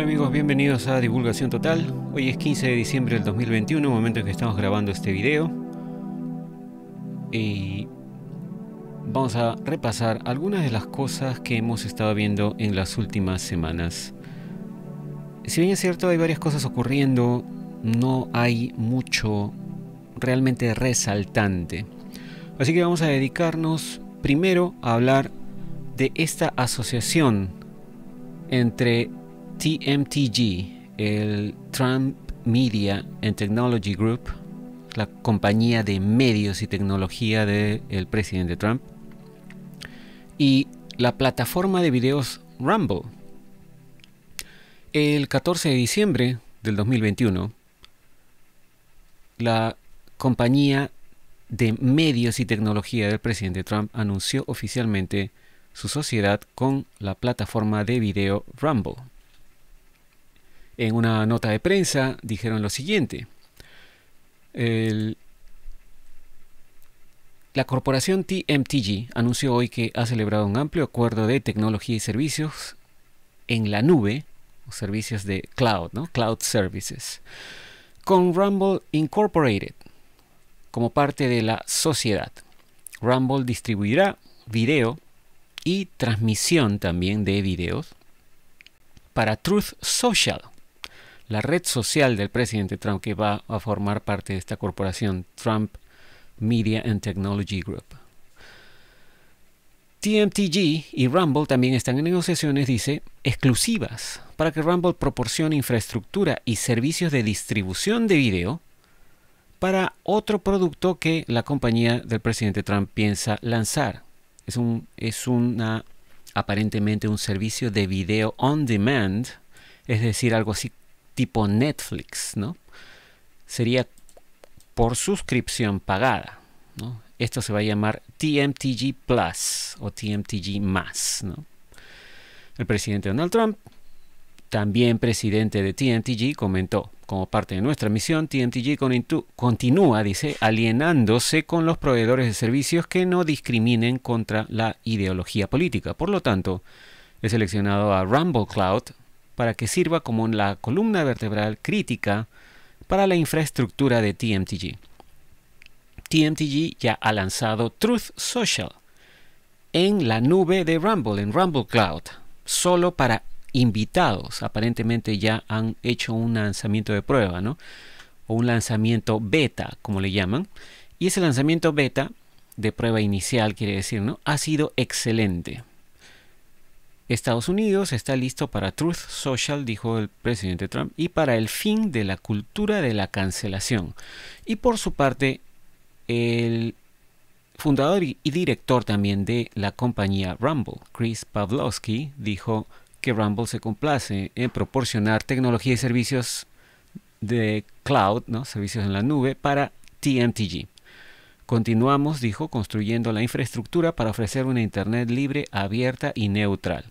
Hola amigos, bienvenidos a Divulgación Total. Hoy es 15 de diciembre del 2021, momento en que estamos grabando este video. Y vamos a repasar algunas de las cosas que hemos estado viendo en las últimas semanas. Si bien es cierto, hay varias cosas ocurriendo, no hay mucho realmente resaltante. Así que vamos a dedicarnos primero a hablar de esta asociación entre TMTG, el Trump Media and Technology Group, la compañía de medios y tecnología del presidente Trump, y la plataforma de videos Rumble. El 14 de diciembre del 2021, la compañía de medios y tecnología del presidente Trump anunció oficialmente su sociedad con la plataforma de video Rumble. En una nota de prensa dijeron lo siguiente. la corporación TMTG anunció hoy que ha celebrado un amplio acuerdo de tecnología y servicios en la nube, servicios de cloud, ¿no? Cloud Services, con Rumble Incorporated como parte de la sociedad. Rumble distribuirá video y transmisión también de videos para Truth Social, la red social del presidente Trump que va a formar parte de esta corporación, Trump Media and Technology Group. TMTG y Rumble también están en negociaciones, dice, exclusivas para que Rumble proporcione infraestructura y servicios de distribución de video para otro producto que la compañía del presidente Trump piensa lanzar. Es, un, es una, aparentemente un servicio de video on demand, es decir, algo así tipo Netflix, ¿no? Sería por suscripción pagada, ¿no? Esto se va a llamar TMTG Plus o TMTG Más, ¿no? El presidente Donald Trump, también presidente de TMTG, comentó, como parte de nuestra misión, TMTG continúa, dice, alienándose con los proveedores de servicios que no discriminen contra la ideología política. Por lo tanto, he seleccionado a Rumble Cloud, para que sirva como la columna vertebral crítica para la infraestructura de TMTG. TMTG ya ha lanzado Truth Social en la nube de Rumble, en Rumble Cloud, solo para invitados. Aparentemente ya han hecho un lanzamiento de prueba, ¿no? O un lanzamiento beta, como le llaman. Y ese lanzamiento beta, de prueba inicial quiere decir, ¿no? Ha sido excelente. Estados Unidos está listo para Truth Social, dijo el presidente Trump, y para el fin de la cultura de la cancelación. Y por su parte, el fundador y director también de la compañía Rumble, Chris Pavlovsky, dijo que Rumble se complace en proporcionar tecnología y servicios de cloud, ¿no? servicios en la nube, para TNTG. Continuamos, dijo, construyendo la infraestructura para ofrecer una Internet libre, abierta y neutral.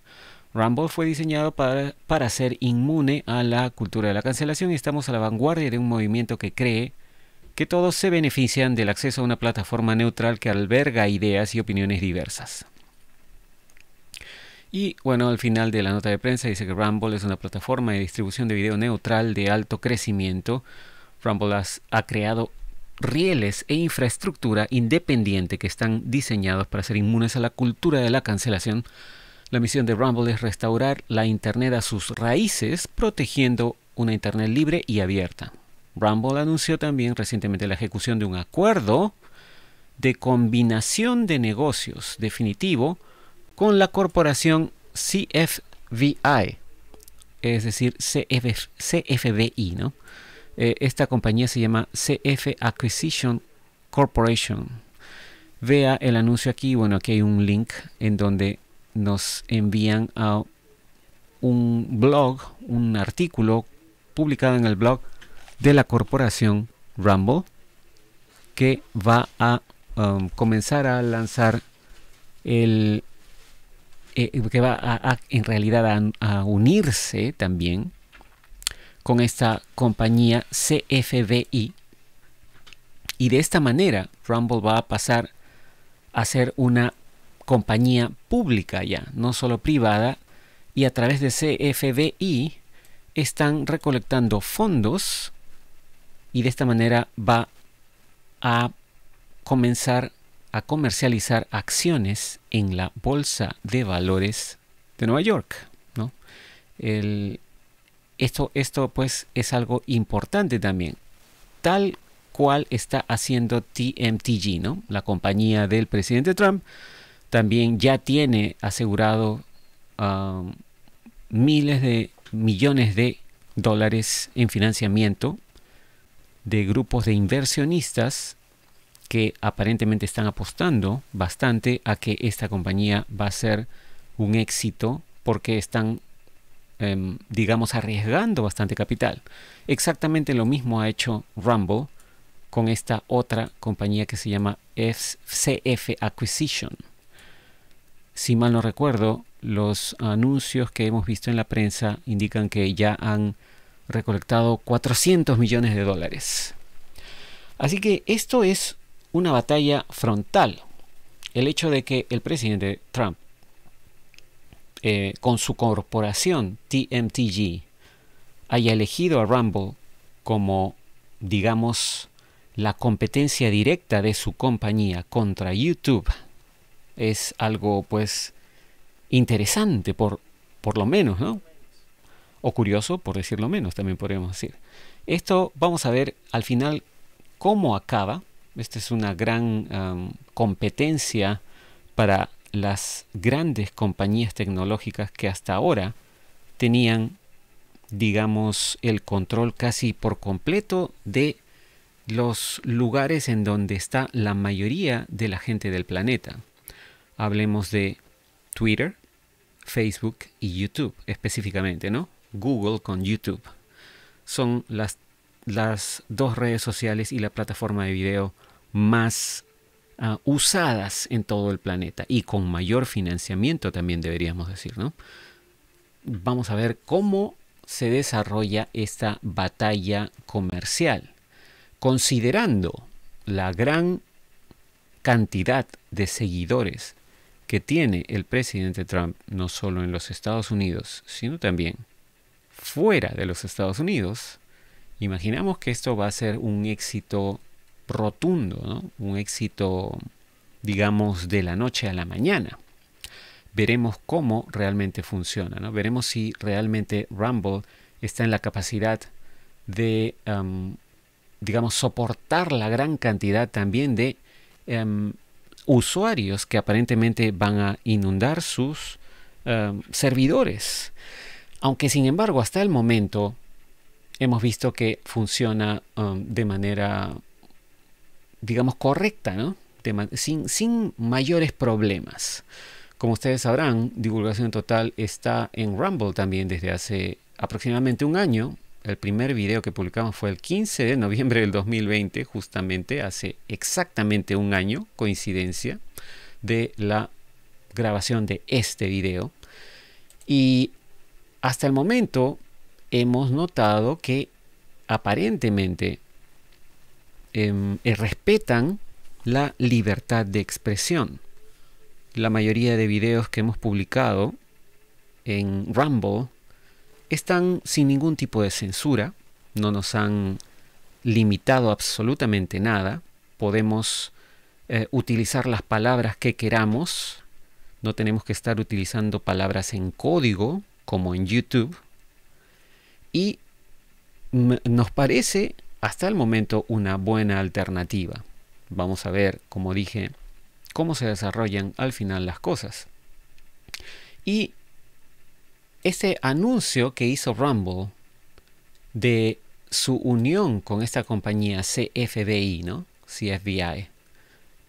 Rumble fue diseñado para, para ser inmune a la cultura de la cancelación y estamos a la vanguardia de un movimiento que cree que todos se benefician del acceso a una plataforma neutral que alberga ideas y opiniones diversas. Y bueno, al final de la nota de prensa dice que Rumble es una plataforma de distribución de video neutral de alto crecimiento. Rumble ha creado rieles e infraestructura independiente que están diseñados para ser inmunes a la cultura de la cancelación. La misión de Rumble es restaurar la Internet a sus raíces, protegiendo una Internet libre y abierta. Rumble anunció también recientemente la ejecución de un acuerdo de combinación de negocios definitivo con la corporación CFVI, es decir, CF, CFBI, ¿no? Eh, esta compañía se llama CF Acquisition Corporation. Vea el anuncio aquí. Bueno, aquí hay un link en donde nos envían a un blog, un artículo publicado en el blog de la corporación Rumble que va a um, comenzar a lanzar el eh, que va en realidad a unirse también con esta compañía CFBI. Y de esta manera Rumble va a pasar a ser una compañía pública ya, no solo privada, y a través de CFBI están recolectando fondos y de esta manera va a comenzar a comercializar acciones en la Bolsa de Valores de Nueva York. ¿no? El, esto, esto pues es algo importante también. Tal cual está haciendo TMTG, ¿no? La compañía del presidente Trump también ya tiene asegurado um, miles de millones de dólares en financiamiento de grupos de inversionistas que aparentemente están apostando bastante a que esta compañía va a ser un éxito porque están Em, digamos, arriesgando bastante capital. Exactamente lo mismo ha hecho Rumble con esta otra compañía que se llama CF Acquisition. Si mal no recuerdo, los anuncios que hemos visto en la prensa indican que ya han recolectado 400 millones de dólares. Así que esto es una batalla frontal. El hecho de que el presidente Trump eh, con su corporación TMTG haya elegido a Rumble como, digamos, la competencia directa de su compañía contra YouTube es algo pues interesante por, por lo menos, ¿no? O curioso, por decirlo menos, también podríamos decir. Esto vamos a ver al final cómo acaba. Esta es una gran competencia para las grandes compañías tecnológicas que hasta ahora tenían, digamos, el control casi por completo de los lugares en donde está la mayoría de la gente del planeta. Hablemos de Twitter, Facebook y YouTube específicamente, ¿no? Google con YouTube. Son las, las dos redes sociales y la plataforma de video más Ah, usadas en todo el planeta y con mayor financiamiento también deberíamos decir, ¿no? Vamos a ver cómo se desarrolla esta batalla comercial, considerando la gran cantidad de seguidores que tiene el presidente Trump, no solo en los Estados Unidos, sino también fuera de los Estados Unidos, imaginamos que esto va a ser un éxito rotundo, un éxito, digamos, de la noche a la mañana. Veremos cómo realmente funciona, ¿no? veremos si realmente Rumble está en la capacidad de, em, digamos, soportar la gran cantidad también de em, usuarios que aparentemente van a inundar sus em, servidores. Aunque sin embargo, hasta el momento hemos visto que funciona de manera digamos, correcta, ¿no? sin, sin mayores problemas. Como ustedes sabrán, Divulgación Total está en Rumble también desde hace aproximadamente un año. El primer video que publicamos fue el 15 de noviembre del 2020, justamente hace exactamente un año, coincidencia, de la grabación de este video. Y hasta el momento hemos notado que aparentemente Em, eh, respetan la libertad de expresión. La mayoría de videos que hemos publicado en Rumble están sin ningún tipo de censura, no nos han limitado absolutamente nada, podemos eh, utilizar las palabras que queramos, no tenemos que estar utilizando palabras en código como en YouTube y nos parece hasta el momento una buena alternativa. Vamos a ver, como dije, cómo se desarrollan al final las cosas. Y este anuncio que hizo Rumble de su unión con esta compañía CFBI, ¿no? CFBI,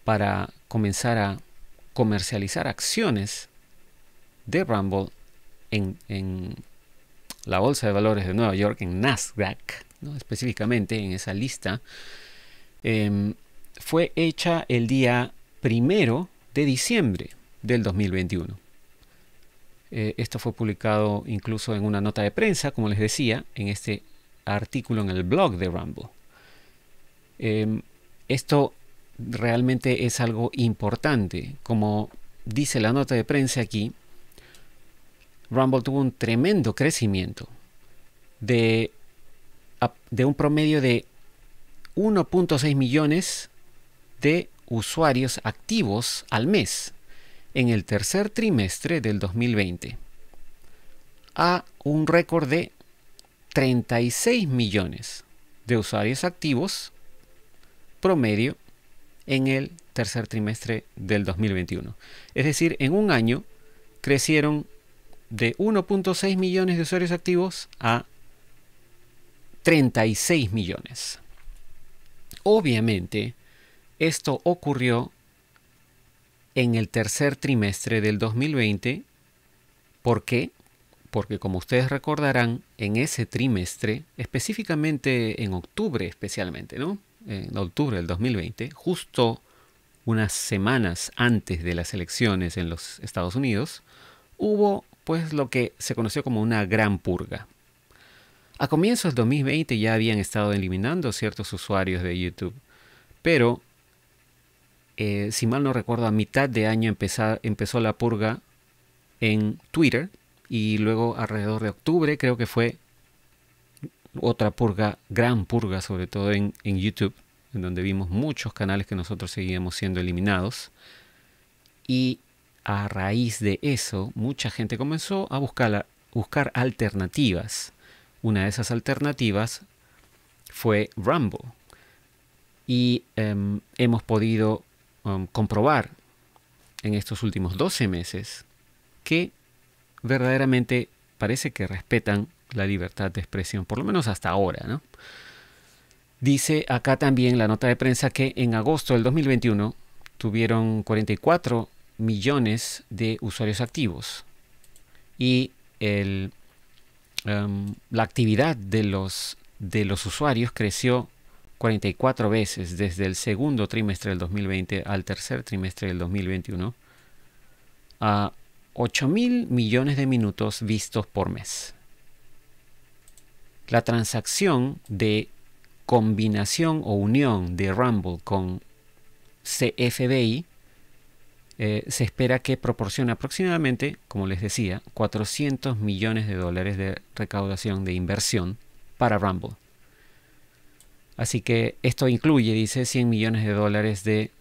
para comenzar a comercializar acciones de Rumble en la Bolsa de Valores de Nueva York, en Nasdaq, específicamente en esa lista, em, fue hecha el día primero de diciembre del 2021. Eh, esto fue publicado incluso en una nota de prensa, como les decía, en este artículo en el blog de Rumble. Em, esto realmente es algo importante. Como dice la nota de prensa aquí, Rumble tuvo un tremendo crecimiento de de un promedio de 1.6 millones de usuarios activos al mes en el tercer trimestre del 2020 a un récord de 36 millones de usuarios activos promedio en el tercer trimestre del 2021. Es decir, en un año crecieron de 1.6 millones de usuarios activos a 36 millones. Obviamente, esto ocurrió en el tercer trimestre del 2020. ¿Por qué? Porque como ustedes recordarán, en ese trimestre, específicamente en octubre especialmente, ¿no? En octubre del 2020, justo unas semanas antes de las elecciones en los Estados Unidos, hubo pues lo que se conoció como una gran purga. A comienzos del 2020 ya habían estado eliminando ciertos usuarios de YouTube, pero eh, si mal no recuerdo, a mitad de año empezó, la purga en Twitter y luego alrededor de octubre creo que fue otra purga, gran purga, sobre todo en, YouTube, en donde vimos muchos canales que nosotros seguíamos siendo eliminados. Y a raíz de eso, mucha gente comenzó a buscar alternativas una de esas alternativas fue Rumble. Y em, hemos podido em, comprobar en estos últimos 12 meses que verdaderamente parece que respetan la libertad de expresión, por lo menos hasta ahora. Dice acá también la nota de prensa que en agosto del 2021 tuvieron 44 millones de usuarios activos y el Em, la actividad de los, de los usuarios creció 44 veces desde el segundo trimestre del 2020 al tercer trimestre del 2021 a 8 mil millones de minutos vistos por mes. La transacción de combinación o unión de Rumble con CFBI eh, se espera que proporcione aproximadamente, como les decía, 400 millones de dólares de recaudación de inversión para Rumble. Así que esto incluye, dice, 100 millones de dólares de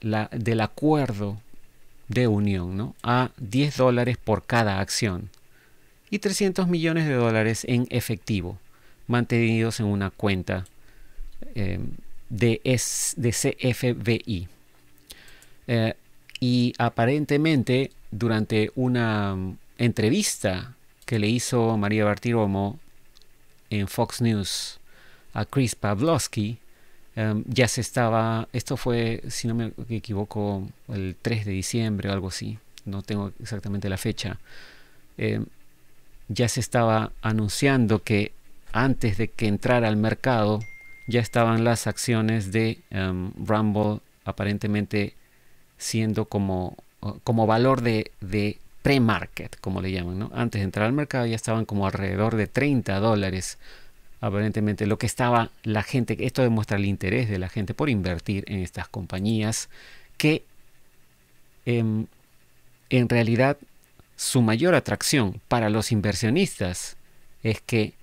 la, del acuerdo de unión a 10 dólares por cada acción y 300 millones de dólares en efectivo mantenidos en una cuenta eh, de, de CFBI. Eh, y aparentemente durante una mm, entrevista que le hizo María Bartiromo en Fox News a Chris Pavlovsky, em, ya se estaba, esto fue, si no me equivoco, el 3 de diciembre o algo así, no tengo exactamente la fecha, em, ya se estaba anunciando que antes de que entrara al mercado, ya estaban las acciones de em, Rumble aparentemente siendo como, como valor de, pre-market, como le llaman. Antes de entrar al mercado ya estaban como alrededor de 30 dólares, aparentemente, lo que estaba la gente, esto demuestra el interés de la gente por invertir en estas compañías que em, en realidad su mayor atracción para los inversionistas es que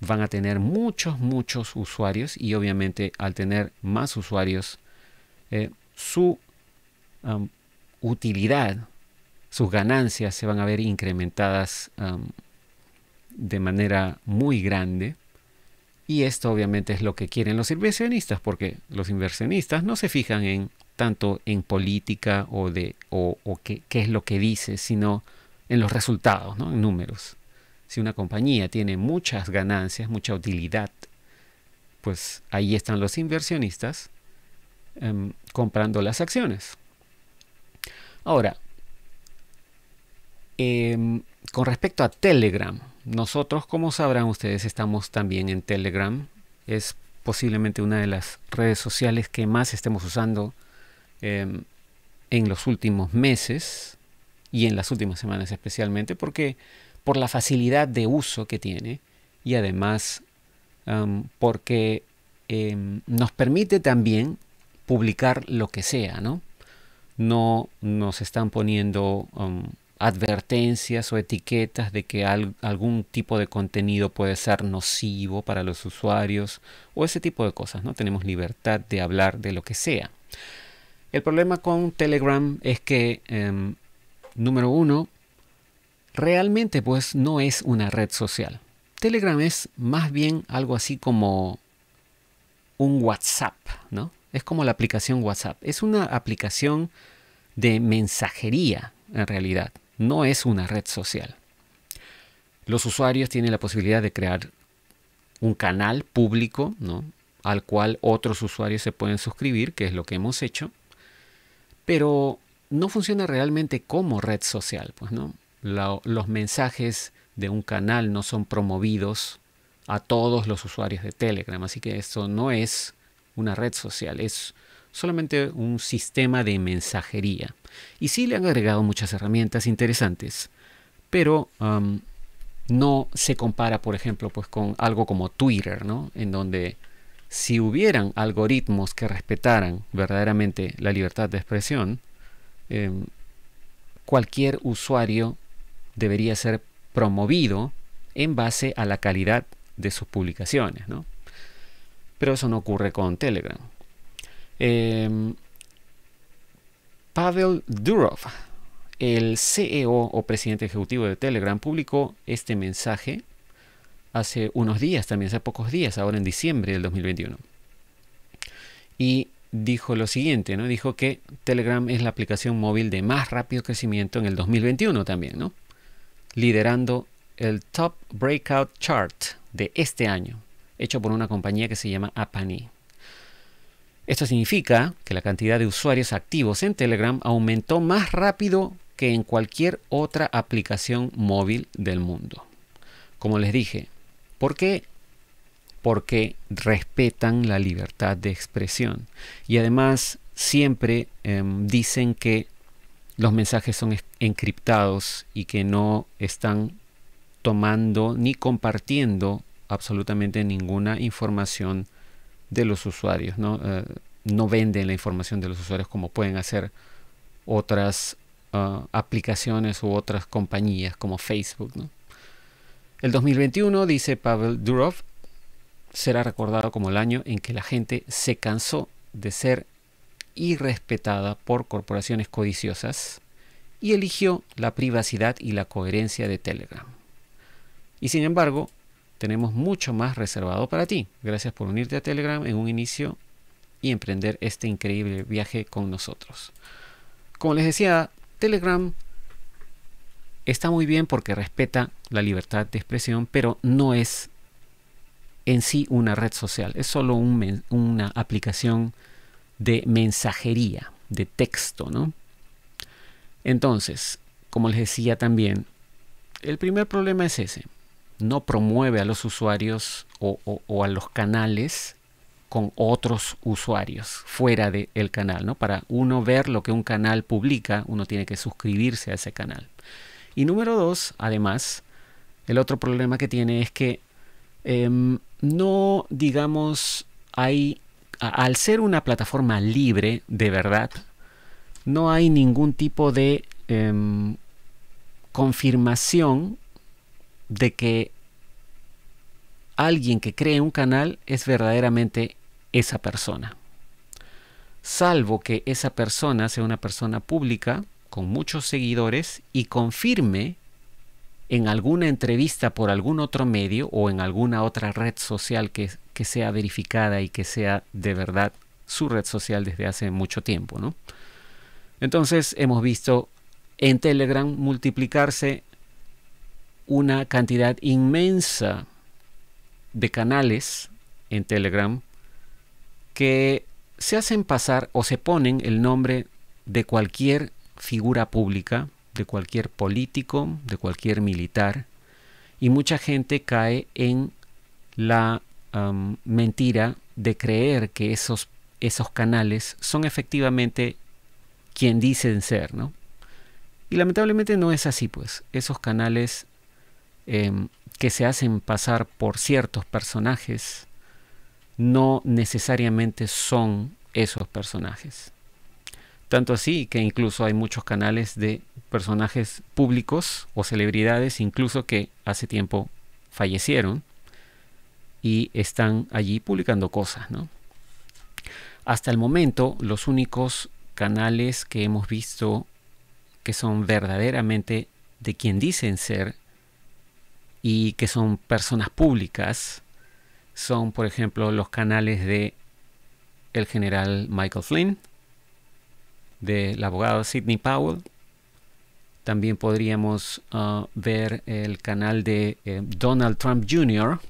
van a tener muchos, muchos usuarios y obviamente al tener más usuarios, eh, su Um, utilidad, sus ganancias se van a ver incrementadas um, de manera muy grande. Y esto obviamente es lo que quieren los inversionistas, porque los inversionistas no se fijan en tanto en política o de qué, es lo que dice, sino en los resultados, en números. Si una compañía tiene muchas ganancias, mucha utilidad, pues ahí están los inversionistas em, comprando las acciones. Ahora, em, con respecto a Telegram, nosotros, como sabrán ustedes, estamos también en Telegram. Es posiblemente una de las redes sociales que más estemos usando em, en los últimos meses y en las últimas semanas especialmente, porque por la facilidad de uso que tiene y además em, porque nos permite también publicar lo que sea, ¿no? no nos están poniendo um, advertencias o etiquetas de que algún tipo de contenido puede ser nocivo para los usuarios o ese tipo de cosas, ¿no? Tenemos libertad de hablar de lo que sea. El problema con Telegram es que, em, número uno, realmente pues no es una red social. Telegram es más bien algo así como un WhatsApp, ¿no? Es como la aplicación WhatsApp. Es una aplicación de mensajería, en realidad. No es una red social. Los usuarios tienen la posibilidad de crear un canal público, Al cual otros usuarios se pueden suscribir, que es lo que hemos hecho. Pero no funciona realmente como red social, pues, ¿no? los mensajes de un canal no son promovidos a todos los usuarios de Telegram, así que eso no es una red social, es solamente un sistema de mensajería. Y sí le han agregado muchas herramientas interesantes, pero no se compara, por ejemplo, pues con algo como Twitter, ¿no? En donde si hubieran algoritmos que respetaran verdaderamente la libertad de expresión, em, cualquier usuario debería ser promovido en base a la calidad de sus publicaciones, ¿no? pero eso no ocurre con Telegram. Em, Pavel Durov, el CEO o presidente ejecutivo de Telegram, publicó este mensaje hace unos días, también hace pocos días, ahora en diciembre del 2021. Y dijo lo siguiente, ¿no? Dijo que Telegram es la aplicación móvil de más rápido crecimiento en el 2021 también, ¿no? Liderando el Top Breakout Chart de este año, hecho por una compañía que se llama Apani. Esto significa que la cantidad de usuarios activos en Telegram aumentó más rápido que en cualquier otra aplicación móvil del mundo. Como les dije, ¿por qué? Porque respetan la libertad de expresión y además siempre em, dicen que los mensajes son encriptados y que no están tomando ni compartiendo absolutamente ninguna información de los usuarios, eh, no, venden la información de los usuarios como pueden hacer otras ah, aplicaciones u otras compañías como Facebook. El 2021, dice Pavel Durov, será recordado como el año en que la gente se cansó de ser irrespetada por corporaciones codiciosas y eligió la privacidad y la coherencia de Telegram. Y sin embargo, tenemos mucho más reservado para ti. Gracias por unirte a Telegram en un inicio y emprender este increíble viaje con nosotros. Como les decía, Telegram está muy bien porque respeta la libertad de expresión, pero no es en sí una red social, es solo una aplicación de mensajería, de texto, ¿no? Entonces, como les decía también, el primer problema es ese, no promueve a los usuarios o, a los canales con otros usuarios fuera del canal. ¿no? Para uno ver lo que un canal publica, uno tiene que suscribirse a ese canal. Y número dos, además, el otro problema que tiene es que em, no, digamos, hay, al ser una plataforma libre de verdad, no hay ningún tipo de em, confirmación de que alguien que cree un canal es verdaderamente esa persona. Salvo que esa persona sea una persona pública, con muchos seguidores, y confirme en alguna entrevista por algún otro medio o en alguna otra red social que, que sea verificada y que sea de verdad su red social desde hace mucho tiempo. ¿no? Entonces hemos visto en Telegram multiplicarse una cantidad inmensa de canales en Telegram que se hacen pasar o se ponen el nombre de cualquier figura pública, de cualquier político, de cualquier militar, y mucha gente cae en la mentira de creer que esos, esos canales son efectivamente quien dicen ser, ¿no? Y lamentablemente no es así, pues. Esos canales Em, que se hacen pasar por ciertos personajes no necesariamente son esos personajes. Tanto así que incluso hay muchos canales de personajes públicos o celebridades, incluso que hace tiempo fallecieron y están allí publicando cosas, Hasta el momento, los únicos canales que hemos visto que son verdaderamente de quien dicen ser y que son personas públicas son, por ejemplo, los canales de el general Michael Flynn, del abogado Sidney Powell. También podríamos uh, ver el canal de eh, Donald Trump Jr.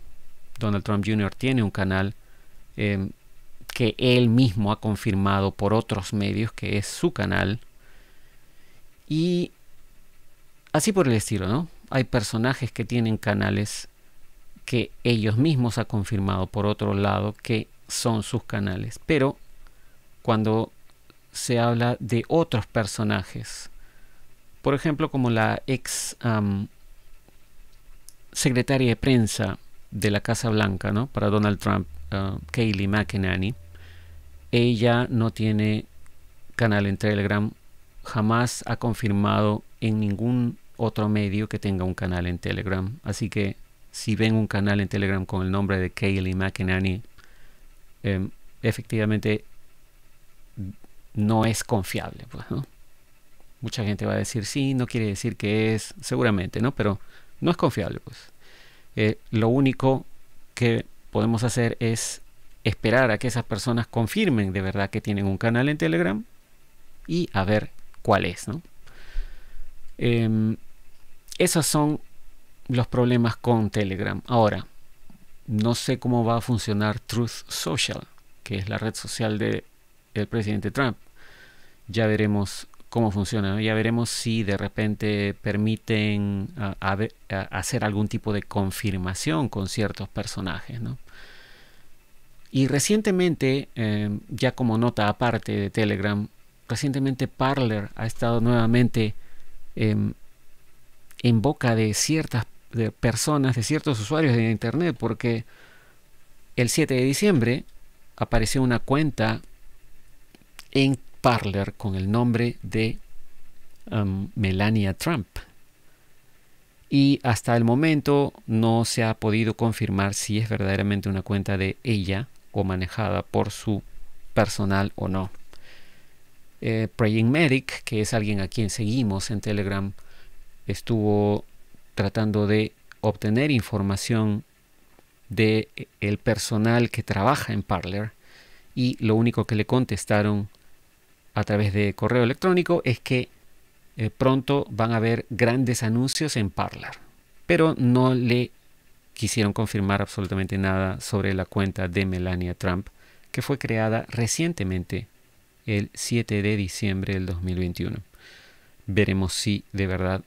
Donald Trump Jr. tiene un canal em, que él mismo ha confirmado por otros medios que es su canal. Y así por el estilo, ¿no? Hay personajes que tienen canales que ellos mismos han confirmado por otro lado que son sus canales. Pero cuando se habla de otros personajes, por ejemplo como la ex secretaria de prensa de la Casa Blanca, ¿no? Para Donald Trump, ah, Kayleigh Kaylee McEnany, ella no tiene canal en Telegram, jamás ha confirmado en ningún otro medio que tenga un canal en Telegram. Así que si ven un canal en Telegram con el nombre de Kaylee McEnany, em, efectivamente no es confiable. Pues, ¿no? Mucha gente va a decir, sí, no quiere decir que es, seguramente, ¿no? Pero no es confiable. Pues. Eh, lo único que podemos hacer es esperar a que esas personas confirmen de verdad que tienen un canal en Telegram y a ver cuál es, ¿no? Em, esos son los problemas con Telegram. Ahora, no sé cómo va a funcionar Truth Social, que es la red social del presidente Trump. Ya veremos cómo funciona. Ya veremos si de repente permiten hacer algún tipo de confirmación con ciertos personajes. Y recientemente, em, ya como nota aparte de Telegram, recientemente Parler ha estado nuevamente em, en boca de ciertas personas, de ciertos usuarios de Internet, porque el 7 de diciembre apareció una cuenta en Parler con el nombre de um, Melania Trump. Y hasta el momento no se ha podido confirmar si es verdaderamente una cuenta de ella o manejada por su personal o no. Eh, Praying Medic, que es alguien a quien seguimos en Telegram, estuvo tratando de obtener información de el personal que trabaja en Parler y lo único que le contestaron a través de correo electrónico es que eh, pronto van a haber grandes anuncios en Parler, pero no le quisieron confirmar absolutamente nada sobre la cuenta de Melania Trump que fue creada recientemente el 7 de diciembre del 2021. Veremos si de verdad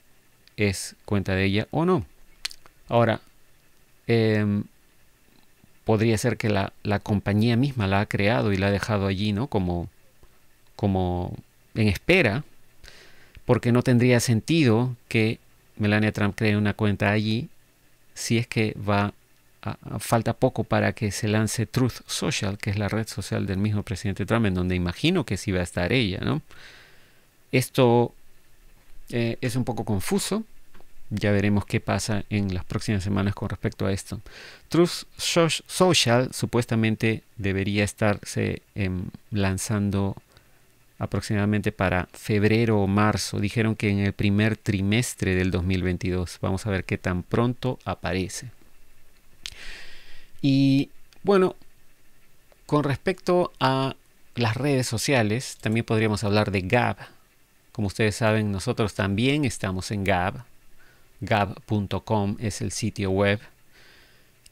es cuenta de ella o no. Ahora, em, podría ser que la, compañía misma la ha creado y la ha dejado allí, ¿no? Como, como en espera, porque no tendría sentido que Melania Trump cree una cuenta allí si es que va falta poco para que se lance Truth Social, que es la red social del mismo presidente Trump, en donde imagino que sí va a estar ella, ¿no? Esto eh, es un poco confuso. Ya veremos qué pasa en las próximas semanas con respecto a esto. Truth Social supuestamente debería estarse em, lanzando aproximadamente para febrero o marzo. Dijeron que en el primer trimestre del 2022. Vamos a ver qué tan pronto aparece. Y bueno, con respecto a las redes sociales, también podríamos hablar de Gab, como ustedes saben, nosotros también estamos en Gab. Gab.com es el sitio web.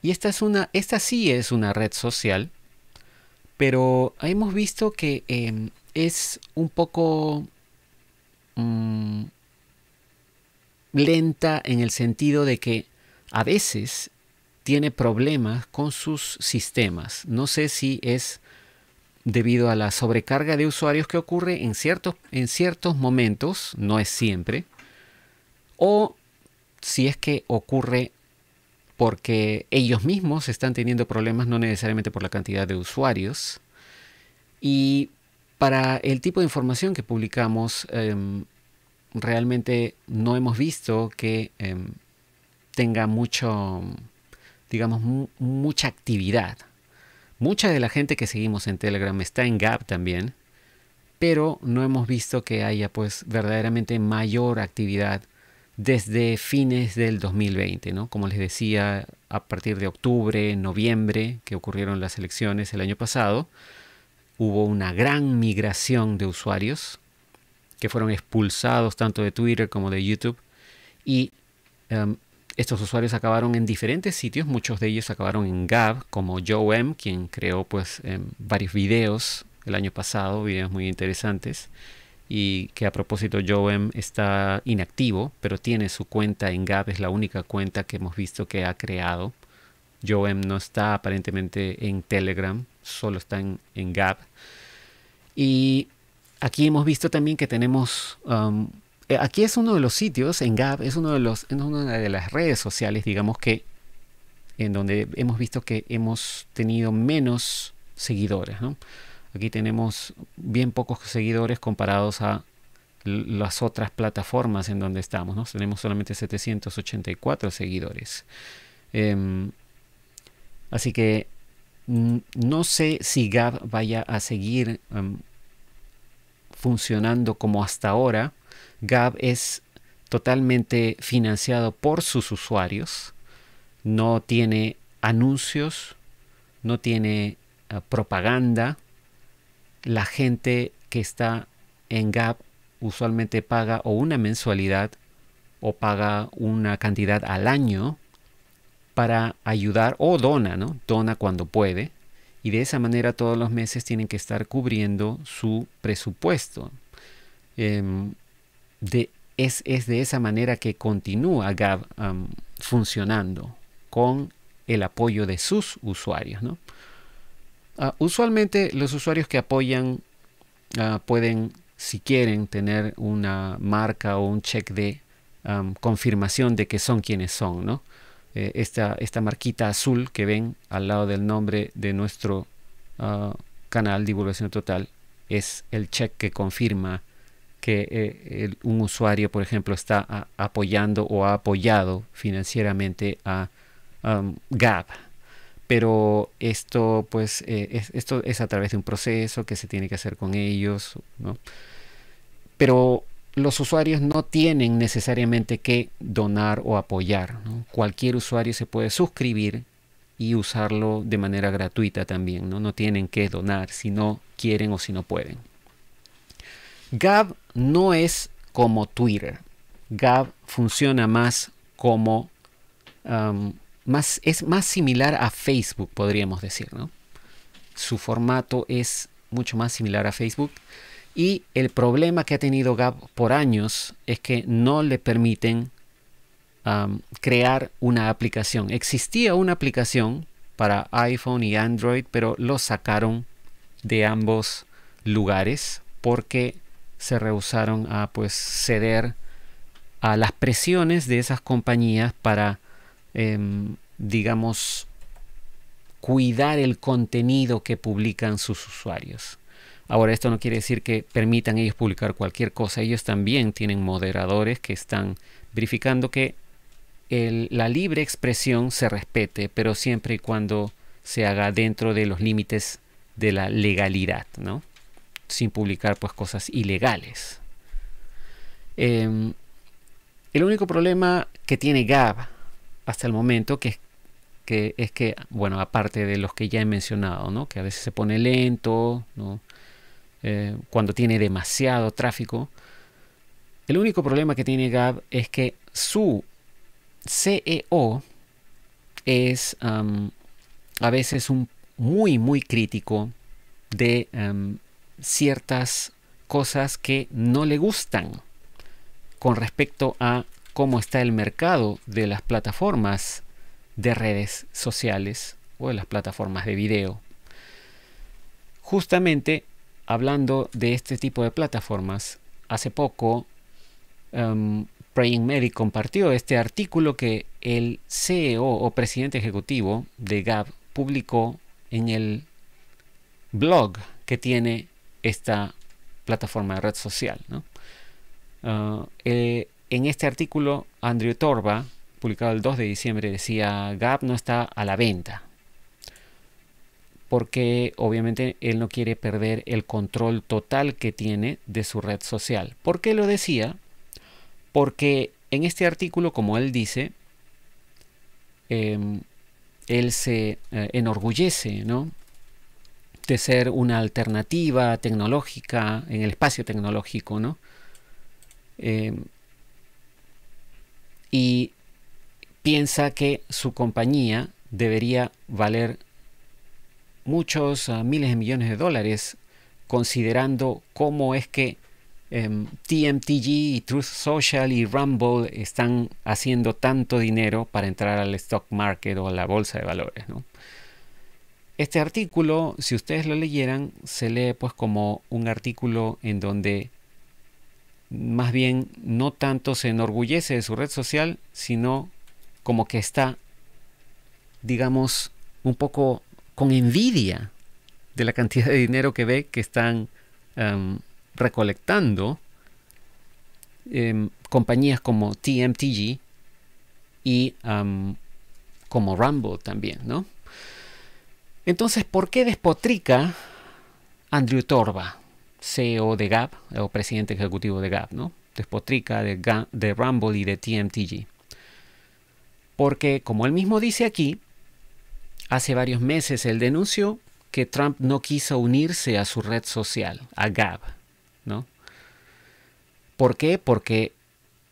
Y esta, es una, esta sí es una red social, pero hemos visto que em, es un poco mm, lenta en el sentido de que a veces tiene problemas con sus sistemas. No sé si es debido a la sobrecarga de usuarios que ocurre en ciertos, en ciertos momentos, no es siempre, o si es que ocurre porque ellos mismos están teniendo problemas, no necesariamente por la cantidad de usuarios. Y para el tipo de información que publicamos, em, realmente no hemos visto que em, tenga mucho, mucha actividad. Mucha de la gente que seguimos en Telegram está en Gap también, pero no hemos visto que haya pues verdaderamente mayor actividad desde fines del 2020, ¿no? Como les decía, a partir de octubre, noviembre, que ocurrieron las elecciones el año pasado, hubo una gran migración de usuarios que fueron expulsados tanto de Twitter como de YouTube y em, estos usuarios acabaron en diferentes sitios, muchos de ellos acabaron en Gab, como Joem quien creó pues em, varios videos el año pasado, videos muy interesantes, y que a propósito Joem está inactivo, pero tiene su cuenta en Gab, es la única cuenta que hemos visto que ha creado. Joem no está aparentemente en Telegram, solo está en, Gab. Y aquí hemos visto también que tenemos eh, aquí es uno de los sitios, en Gab, es uno de los, una de las redes sociales, digamos que, en donde hemos visto que hemos tenido menos seguidores. Aquí tenemos bien pocos seguidores comparados a las otras plataformas en donde estamos. Tenemos solamente 784 seguidores. Em, así que no sé si Gab vaya a seguir em, funcionando como hasta ahora GAP es totalmente financiado por sus usuarios, no tiene anuncios, no tiene eh, propaganda. La gente que está en GAP usualmente paga o una mensualidad o paga una cantidad al año para ayudar o dona, ¿no? Dona cuando puede. Y de esa manera todos los meses tienen que estar cubriendo su presupuesto. Em, es, de esa manera que continúa Gab um, funcionando con el apoyo de sus usuarios. Ah, usualmente los usuarios que apoyan ah, pueden, si quieren, tener una marca o un check de um, confirmación de que son quienes son. Eh, esta, marquita azul que ven al lado del nombre de nuestro canal ah, canal Divulgación Total es el check que confirma que eh, un usuario, por ejemplo, está apoyando o ha apoyado financieramente a um, Gap pero esto pues eh, es, esto es a través de un proceso que se tiene que hacer con ellos pero los usuarios no tienen necesariamente que donar o apoyar cualquier usuario se puede suscribir y usarlo de manera gratuita también no, no tienen que donar si no quieren o si no pueden Gab no es como Twitter. Gab funciona más como... más, es más similar a Facebook, podríamos decir, ¿no? Su formato es mucho más similar a Facebook. Y el problema que ha tenido Gab por años es que no le permiten crear una aplicación. Existía una aplicación para iPhone y Android, pero lo sacaron de ambos lugares porque se rehusaron a pues ceder a las presiones de esas compañías para, em, digamos, cuidar el contenido que publican sus usuarios. Ahora, esto no quiere decir que permitan ellos publicar cualquier cosa. Ellos también tienen moderadores que están verificando que la libre expresión se respete, pero siempre y cuando se haga dentro de los límites de la legalidad, ¿no? sin publicar pues cosas ilegales. Em, el único problema que tiene Gab hasta el momento que es que es que bueno aparte de los que ya he mencionado, ¿no? que a veces se pone lento, eh, cuando tiene demasiado tráfico. El único problema que tiene Gab es que su CEO es a veces un muy muy crítico de ciertas cosas que no le gustan con respecto a cómo está el mercado de las plataformas de redes sociales o de las plataformas de video. Justamente hablando de este tipo de plataformas, hace poco em, Praying Medic compartió este artículo que el CEO o presidente ejecutivo de Gab publicó en el blog que tiene esta plataforma de red social. Ah, en este artículo, Andrew Torba, publicado el 2 de diciembre, decía, Gap no está a la venta, porque obviamente él no quiere perder el control total que tiene de su red social. ¿Por qué lo decía? Porque en este artículo, como él dice, em, él se eh, enorgullece ¿no? de ser una alternativa tecnológica en el espacio tecnológico, ¿no? Em, y piensa que su compañía debería valer muchos ah, miles de millones de dólares considerando cómo es que em, TMTG y Truth Social y Rumble están haciendo tanto dinero para entrar al stock market o a la bolsa de valores. ¿no? Este artículo, si ustedes lo leyeran, se lee pues como un artículo en donde más bien no tanto se enorgullece de su red social, sino como que está, digamos, un poco con envidia de la cantidad de dinero que ve que están em, recolectando em, compañías como TMTG y em, como Rumble también, ¿no? Entonces, ¿por qué despotrica Andrew Torba, CEO de Gap, o presidente ejecutivo de Gap, ¿no? Despotrica de, de Rumble y de TMTG. Porque, como él mismo dice aquí, hace varios meses él denunció que Trump no quiso unirse a su red social, a Gab, ¿no? ¿Por qué? Porque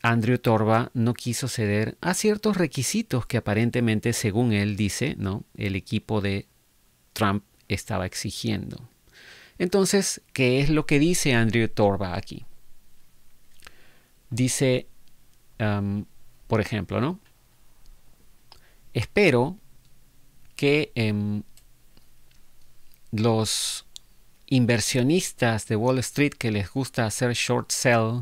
Andrew Torba no quiso ceder a ciertos requisitos que aparentemente, según él dice, ¿no? El equipo de Trump estaba exigiendo. Entonces, ¿qué es lo que dice Andrew Torba aquí? Dice, um, por ejemplo, ¿no? Espero que em, los inversionistas de Wall Street que les gusta hacer short sell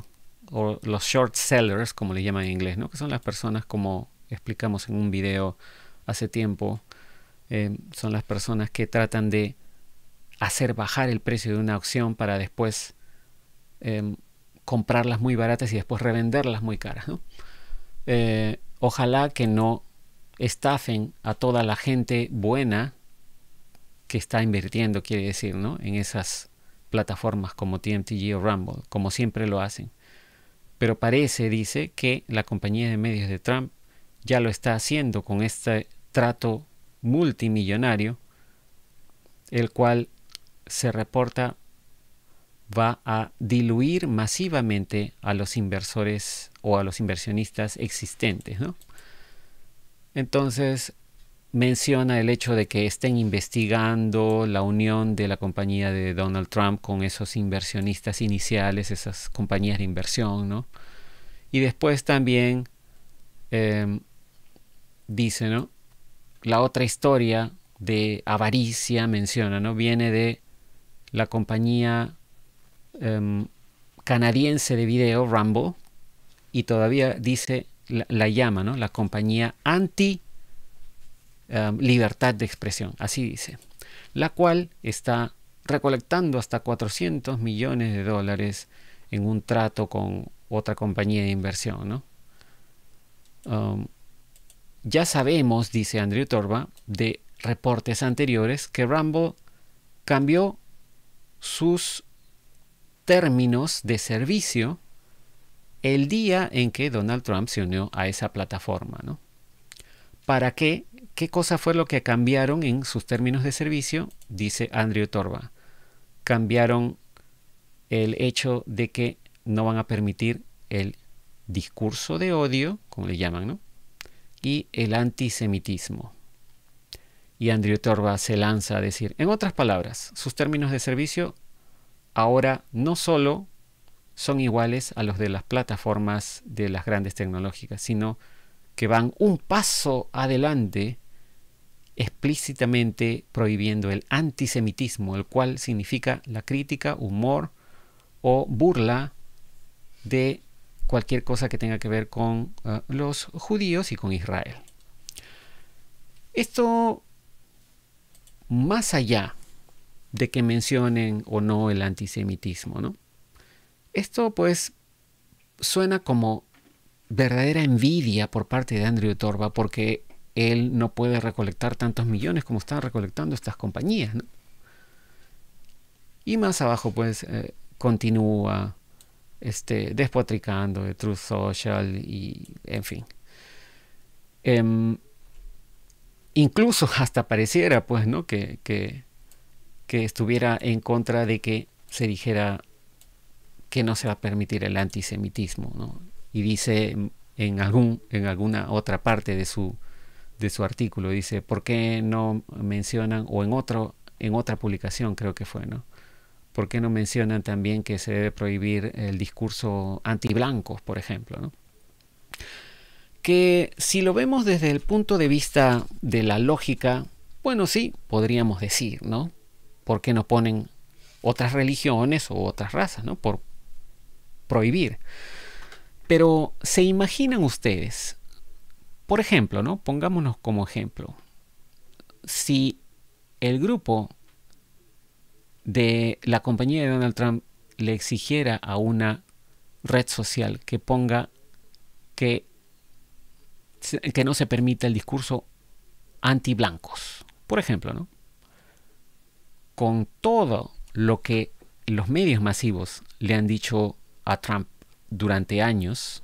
o los short sellers, como le llaman en inglés, ¿no? que son las personas como explicamos en un video hace tiempo, eh, son las personas que tratan de hacer bajar el precio de una opción para después em, comprarlas muy baratas y después revenderlas muy caras. Eh, ojalá que no estafen a toda la gente buena que está invirtiendo, quiere decir, ¿no? en esas plataformas como TMTG o Rumble, como siempre lo hacen. Pero parece, dice, que la compañía de medios de Trump ya lo está haciendo con este trato multimillonario, el cual se reporta va a diluir masivamente a los inversores o a los inversionistas existentes. ¿no? Entonces menciona el hecho de que estén investigando la unión de la compañía de Donald Trump con esos inversionistas iniciales, esas compañías de inversión, ¿no? Y después también eh, dice, ¿no? la otra historia de avaricia menciona, ¿no? Viene de la compañía em, canadiense de video, Rumble, y todavía dice, la, llama, ¿no? La compañía anti em, libertad de expresión, así dice, la cual está recolectando hasta 400 millones de dólares en un trato con otra compañía de inversión, ¿no? Em, ya sabemos, dice Andrew Torba, de reportes anteriores, que Rumble cambió sus términos de servicio el día en que Donald Trump se unió a esa plataforma. ¿no? ¿Para qué? ¿Qué cosa fue lo que cambiaron en sus términos de servicio? Dice Andrew Torba. Cambiaron el hecho de que no van a permitir el discurso de odio, como le llaman, ¿no? y el antisemitismo. Y Andrew Torba se lanza a decir, en otras palabras, sus términos de servicio ahora no solo son iguales a los de las plataformas de las grandes tecnológicas, sino que van un paso adelante explícitamente prohibiendo el antisemitismo, el cual significa la crítica, humor o burla de cualquier cosa que tenga que ver con eh, los judíos y con Israel. Esto, más allá de que mencionen o no el antisemitismo, ¿no? Esto pues suena como verdadera envidia por parte de Andrew Torba porque él no puede recolectar tantos millones como están recolectando estas compañías. Y más abajo, pues, eh, continúa este, despotricando de Truth Social y en fin. Em, incluso hasta pareciera pues, ¿no? Que, que, estuviera en contra de que se dijera que no se va a permitir el antisemitismo. Y dice en, algún, en alguna otra parte de su, de su artículo, dice, ¿por qué no mencionan? O en, otro, en otra publicación creo que fue, ¿no? ¿Por qué no mencionan también que se debe prohibir el discurso anti-blancos, por ejemplo? Que si lo vemos desde el punto de vista de la lógica, bueno, sí, podríamos decir, ¿no? ¿Por qué no ponen otras religiones o otras razas, ¿no? Por prohibir. Pero se imaginan ustedes, por ejemplo, ¿no? Pongámonos como ejemplo, si el grupo de la compañía de Donald Trump le exigiera a una red social que ponga que, que no se permita el discurso anti-blancos, por ejemplo, Con todo lo que los medios masivos le han dicho a Trump durante años,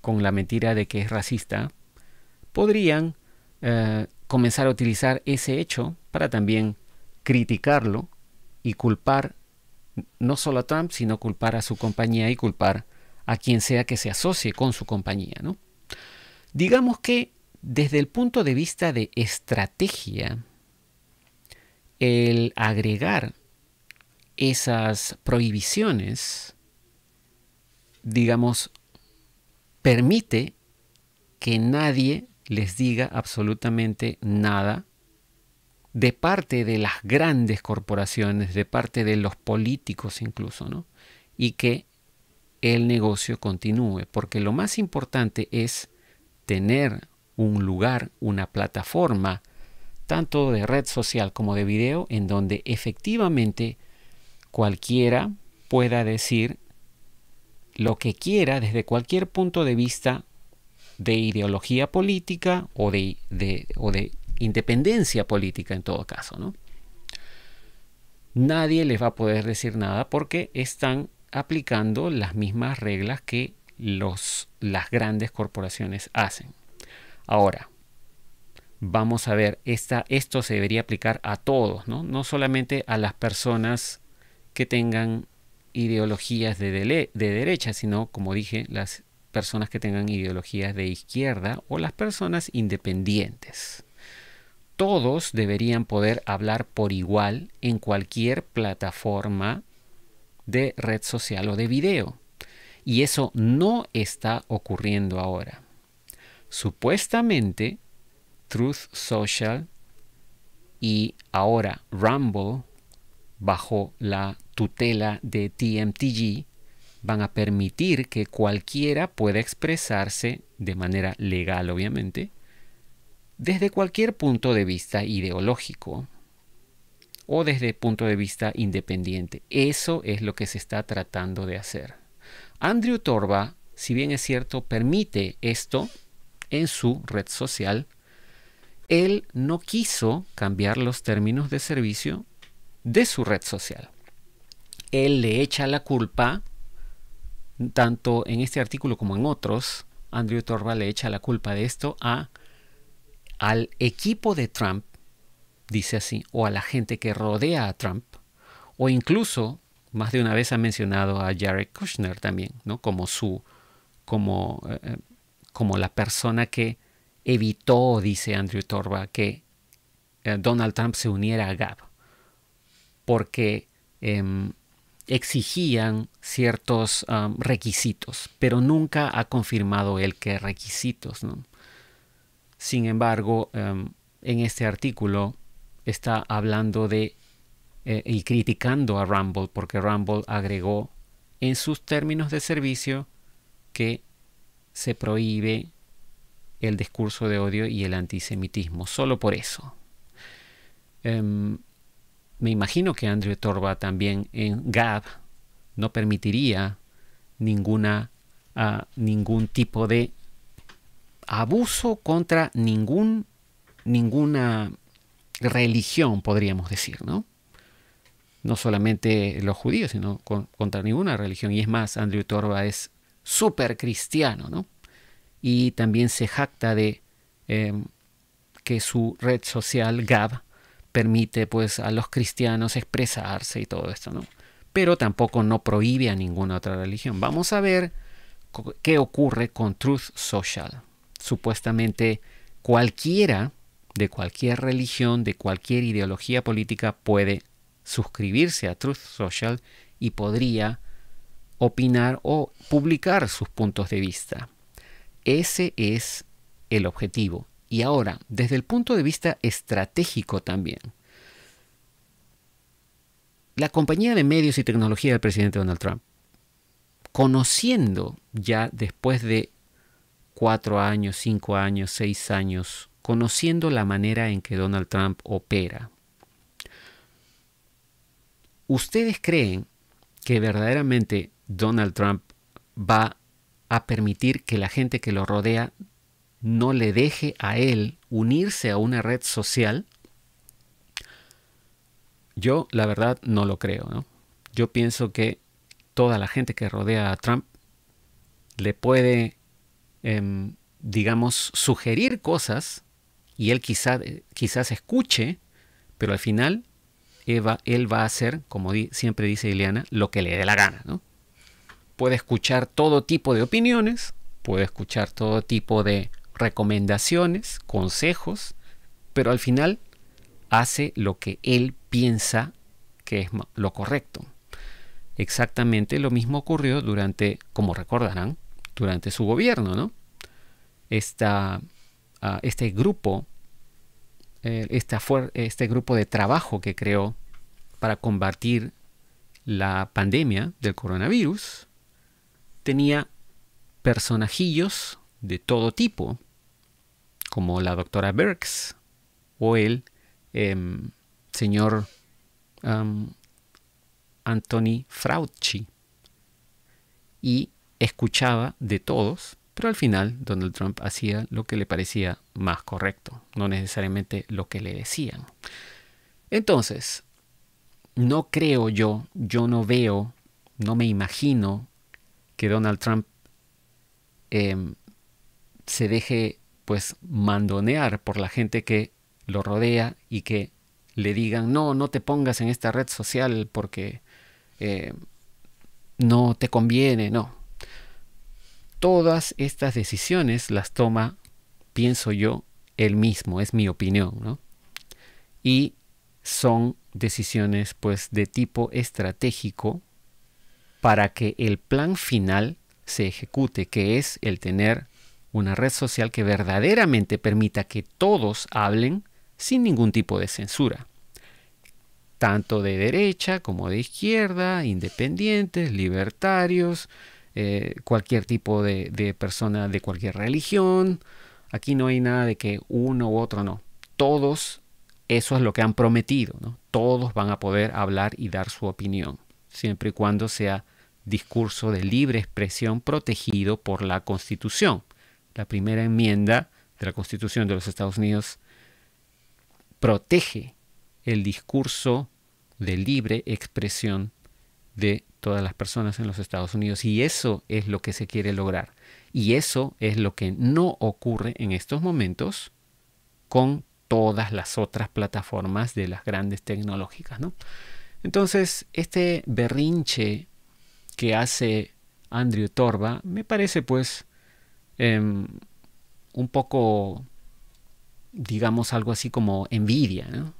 con la mentira de que es racista, podrían eh, comenzar a utilizar ese hecho para también criticarlo y culpar no solo a Trump, sino culpar a su compañía y culpar a quien sea que se asocie con su compañía. ¿no? Digamos que desde el punto de vista de estrategia, el agregar esas prohibiciones, digamos, permite que nadie les diga absolutamente nada de parte de las grandes corporaciones, de parte de los políticos incluso, ¿no? Y que el negocio continúe, porque lo más importante es tener un lugar, una plataforma, tanto de red social como de video, en donde efectivamente cualquiera pueda decir lo que quiera desde cualquier punto de vista de ideología política o de, de, o de independencia política en todo caso, ¿no? Nadie les va a poder decir nada porque están aplicando las mismas reglas que los, las grandes corporaciones hacen. Ahora, vamos a ver, esta, esto se debería aplicar a todos, ¿no? no solamente a las personas que tengan ideologías de, de derecha, sino, como dije, las personas que tengan ideologías de izquierda o las personas independientes todos deberían poder hablar por igual en cualquier plataforma de red social o de video. Y eso no está ocurriendo ahora. Supuestamente, Truth Social y ahora Rumble, bajo la tutela de TMTG, van a permitir que cualquiera pueda expresarse de manera legal, obviamente, desde cualquier punto de vista ideológico o desde el punto de vista independiente. Eso es lo que se está tratando de hacer. Andrew Torba, si bien es cierto, permite esto en su red social. Él no quiso cambiar los términos de servicio de su red social. Él le echa la culpa, tanto en este artículo como en otros, Andrew Torba le echa la culpa de esto a al equipo de Trump, dice así, o a la gente que rodea a Trump, o incluso, más de una vez ha mencionado a Jared Kushner también, ¿no? Como su, como, eh, eh, como la persona que evitó, dice Andrew Torba, que eh, Donald Trump se uniera a Gab, porque em, exigían ciertos requisitos, pero nunca ha confirmado él qué requisitos, ¿no? Sin embargo, em, en este artículo está hablando de eh, y criticando a Rumble porque Rumble agregó en sus términos de servicio que se prohíbe el discurso de odio y el antisemitismo, solo por eso. Em, me imagino que Andrew Torba también en Gab no permitiría ninguna, ah, ningún tipo de abuso contra ningún, ninguna religión, podríamos decir, ¿no? No solamente los judíos, sino contra ninguna religión. Y es más, Andrew Torba es súper cristiano, ¿no? Y también se jacta de em, que su red social, Gab, permite pues a los cristianos expresarse y todo esto, ¿no? Pero tampoco no prohíbe a ninguna otra religión. Vamos a ver qué ocurre con Truth Social supuestamente cualquiera de cualquier religión, de cualquier ideología política puede suscribirse a Truth Social y podría opinar o publicar sus puntos de vista. Ese es el objetivo. Y ahora, desde el punto de vista estratégico también, la compañía de medios y tecnología del presidente Donald Trump, conociendo ya después de cuatro años, cinco años, seis años, conociendo la manera en que Donald Trump opera, ¿ustedes creen que verdaderamente Donald Trump va a permitir que la gente que lo rodea no le deje a él unirse a una red social? Yo la verdad no lo creo, Yo pienso que toda la gente que rodea a Trump le puede Em, digamos, sugerir cosas y él quizá, eh, quizás escuche, pero al final él va a hacer, como siempre dice Ileana, lo que le dé la gana. ¿no? Puede escuchar todo tipo de opiniones, puede escuchar todo tipo de recomendaciones, consejos, pero al final hace lo que él piensa que es lo correcto. Exactamente lo mismo ocurrió durante, como recordarán, durante su gobierno, ¿no? Ah, este grupo, eh, este grupo de trabajo que creó para combatir la pandemia del coronavirus, tenía personajillos de todo tipo, como la doctora Birx o el em, señor Anthony Frauchi. Y escuchaba de todos, pero al final Donald Trump hacía lo que le parecía más correcto, no necesariamente lo que le decían. Entonces, no creo yo, yo no veo, no me imagino que Donald Trump em, se deje pues mandonear por la gente que lo rodea y que le digan, no, no te pongas en esta red social porque em, no te conviene, no todas estas decisiones las toma, pienso yo, él mismo, es mi opinión, ¿no? Y son decisiones pues de tipo estratégico para que el plan final se ejecute, que es el tener una red social que verdaderamente permita que todos hablen sin ningún tipo de censura, tanto de derecha como de izquierda, independientes, libertarios, eh, cualquier tipo de, persona de cualquier religión. Aquí no hay nada de que uno u otro no. Todos, eso es lo que han prometido, ¿no? Todos van a poder hablar y dar su opinión, siempre y cuando sea discurso de libre expresión protegido por la Constitución. La primera enmienda de la Constitución de los Estados Unidos protege el discurso de libre expresión de todas las personas en los Estados Unidos. Y eso es lo que se quiere lograr. Y eso es lo que no ocurre en estos momentos con todas las otras plataformas de las grandes tecnológicas. ¿no? Entonces, este berrinche que hace Andrew Torba me parece pues em, un poco, digamos, algo así como envidia. ¿no?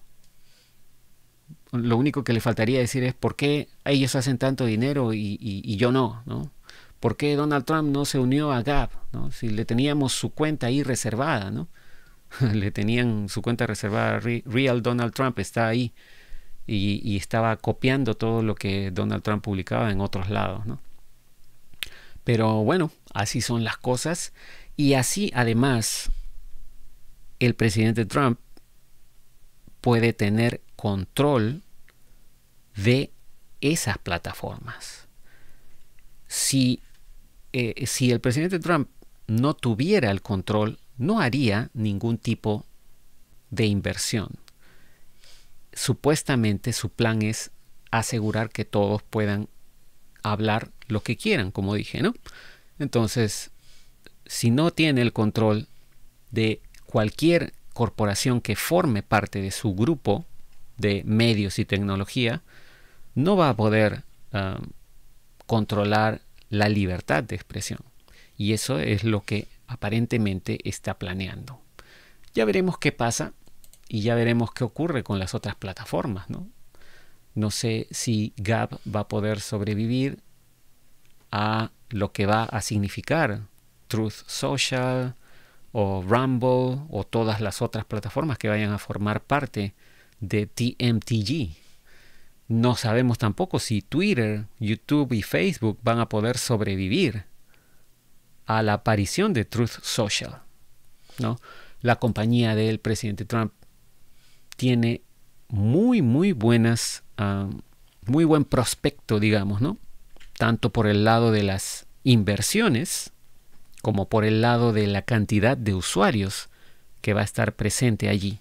lo único que le faltaría decir es por qué ellos hacen tanto dinero y, yo no, ¿no? ¿Por qué Donald Trump no se unió a Gap? ¿no? Si le teníamos su cuenta ahí reservada, ¿no? le tenían su cuenta reservada, Real Donald Trump está ahí y, estaba copiando todo lo que Donald Trump publicaba en otros lados, Pero bueno, así son las cosas y así además el presidente Trump puede tener control de esas plataformas. Si, eh, si el presidente Trump no tuviera el control, no haría ningún tipo de inversión. Supuestamente su plan es asegurar que todos puedan hablar lo que quieran, como dije, ¿no? Entonces, si no tiene el control de cualquier corporación que forme parte de su grupo de medios y tecnología, no va a poder ah, controlar la libertad de expresión. Y eso es lo que aparentemente está planeando. Ya veremos qué pasa y ya veremos qué ocurre con las otras plataformas, ¿no? No sé si Gab va a poder sobrevivir a lo que va a significar Truth Social o Rumble o todas las otras plataformas que vayan a formar parte de TMTG. No sabemos tampoco si Twitter, YouTube y Facebook van a poder sobrevivir a la aparición de Truth Social. ¿no? La compañía del presidente Trump tiene muy, muy buenas, muy buen prospecto, digamos, ¿no? Tanto por el lado de las inversiones como por el lado de la cantidad de usuarios que va a estar presente allí.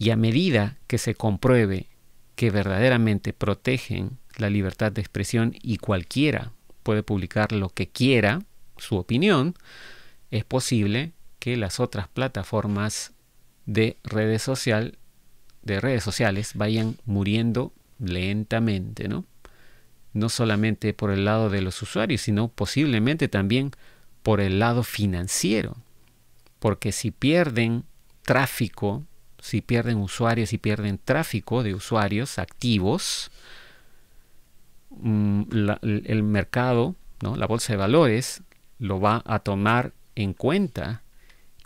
Y a medida que se compruebe que verdaderamente protegen la libertad de expresión y cualquiera puede publicar lo que quiera, su opinión, es posible que las otras plataformas de redes sociales vayan muriendo lentamente, ¿no? No solamente por el lado de los usuarios, sino posiblemente también por el lado financiero. Porque si pierden tráfico si pierden usuarios, y pierden tráfico de usuarios activos, mm, el mercado, ¿no? la bolsa de valores, lo va a tomar en cuenta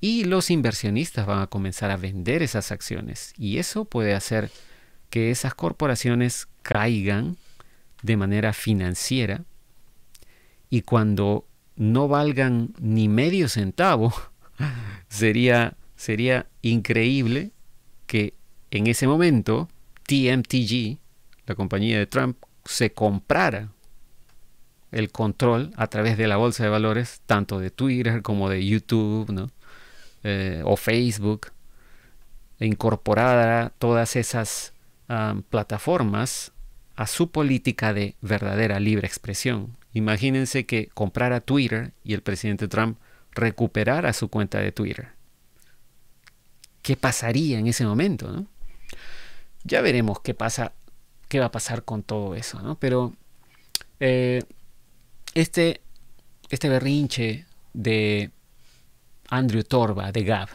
y los inversionistas van a comenzar a vender esas acciones. Y eso puede hacer que esas corporaciones caigan de manera financiera y cuando no valgan ni medio centavo, sería, sería increíble que en ese momento TMTG, la compañía de Trump, se comprara el control a través de la bolsa de valores, tanto de Twitter como de YouTube eh, o Facebook, e incorporara todas esas plataformas a su política de verdadera libre expresión. Imagínense que comprara Twitter y el presidente Trump recuperara su cuenta de Twitter qué pasaría en ese momento, ¿no? Ya veremos qué pasa, qué va a pasar con todo eso, ¿no? Pero eh, este, este berrinche de Andrew Torba, de Gab,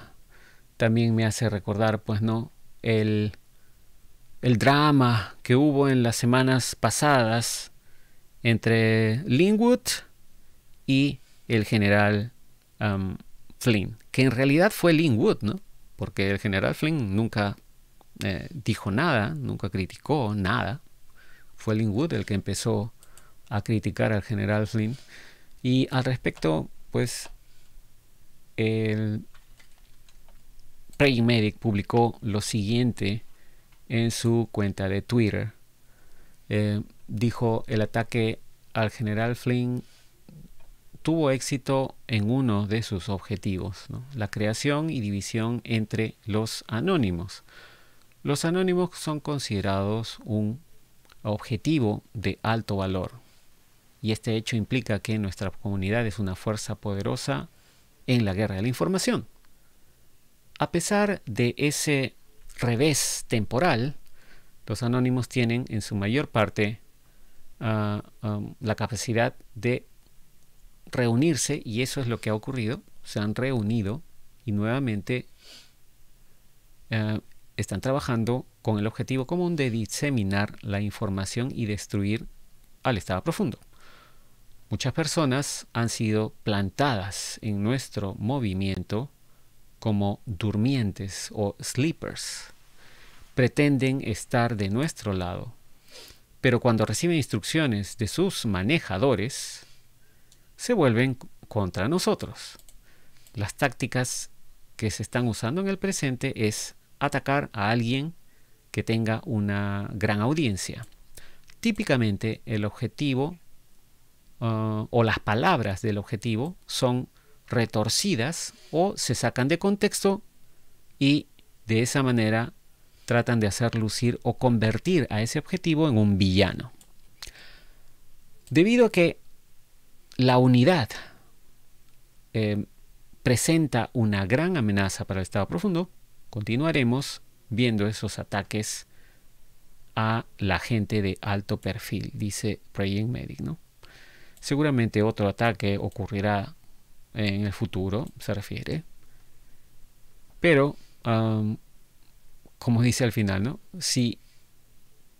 también me hace recordar, pues, ¿no? El, el drama que hubo en las semanas pasadas entre Linwood y el general um, Flynn, que en realidad fue Linwood, ¿no? porque el general Flynn nunca eh, dijo nada, nunca criticó nada. Fue Linwood el que empezó a criticar al general Flynn. Y al respecto, pues, el Medic publicó lo siguiente en su cuenta de Twitter. Eh, dijo, el ataque al general Flynn tuvo éxito en uno de sus objetivos, la creación y división entre los anónimos. Los anónimos son considerados un objetivo de alto valor y este hecho implica que nuestra comunidad es una fuerza poderosa en la guerra de la información. A pesar de ese revés temporal, los anónimos tienen en su mayor parte ah, um, la capacidad de reunirse, y eso es lo que ha ocurrido, se han reunido y nuevamente eh, están trabajando con el objetivo común de diseminar la información y destruir al Estado profundo. Muchas personas han sido plantadas en nuestro movimiento como durmientes o sleepers. Pretenden estar de nuestro lado, pero cuando reciben instrucciones de sus manejadores, se vuelven contra nosotros. Las tácticas que se están usando en el presente es atacar a alguien que tenga una gran audiencia. Típicamente el objetivo uh, o las palabras del objetivo son retorcidas o se sacan de contexto y de esa manera tratan de hacer lucir o convertir a ese objetivo en un villano. Debido a que la unidad eh, presenta una gran amenaza para el Estado profundo. Continuaremos viendo esos ataques a la gente de alto perfil, dice Praying Medic, ¿no? Seguramente otro ataque ocurrirá en el futuro, se refiere. Pero, como dice al final, Si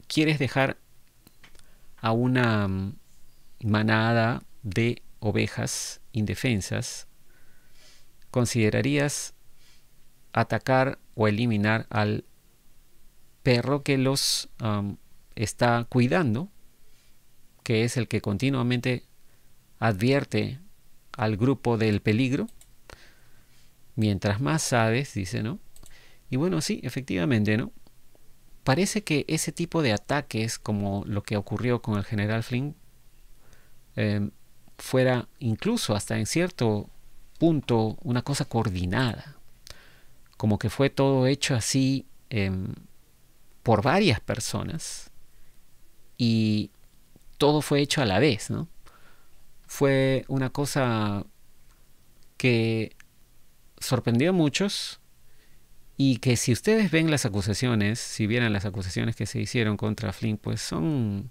quieres dejar a una mm, manada de ovejas indefensas, ¿considerarías atacar o eliminar al perro que los está cuidando, que es el que continuamente advierte al grupo del peligro? Mientras más sabes, dice, ¿no? Y bueno, sí, efectivamente, ¿no? Parece que ese tipo de ataques, como lo que ocurrió con el general Flynn, em, fuera incluso hasta en cierto punto una cosa coordinada, como que fue todo hecho así em, por varias personas y todo fue hecho a la vez, ¿no? Fue una cosa que sorprendió a muchos y que si ustedes ven las acusaciones, si vieran las acusaciones que se hicieron contra Flynn, pues son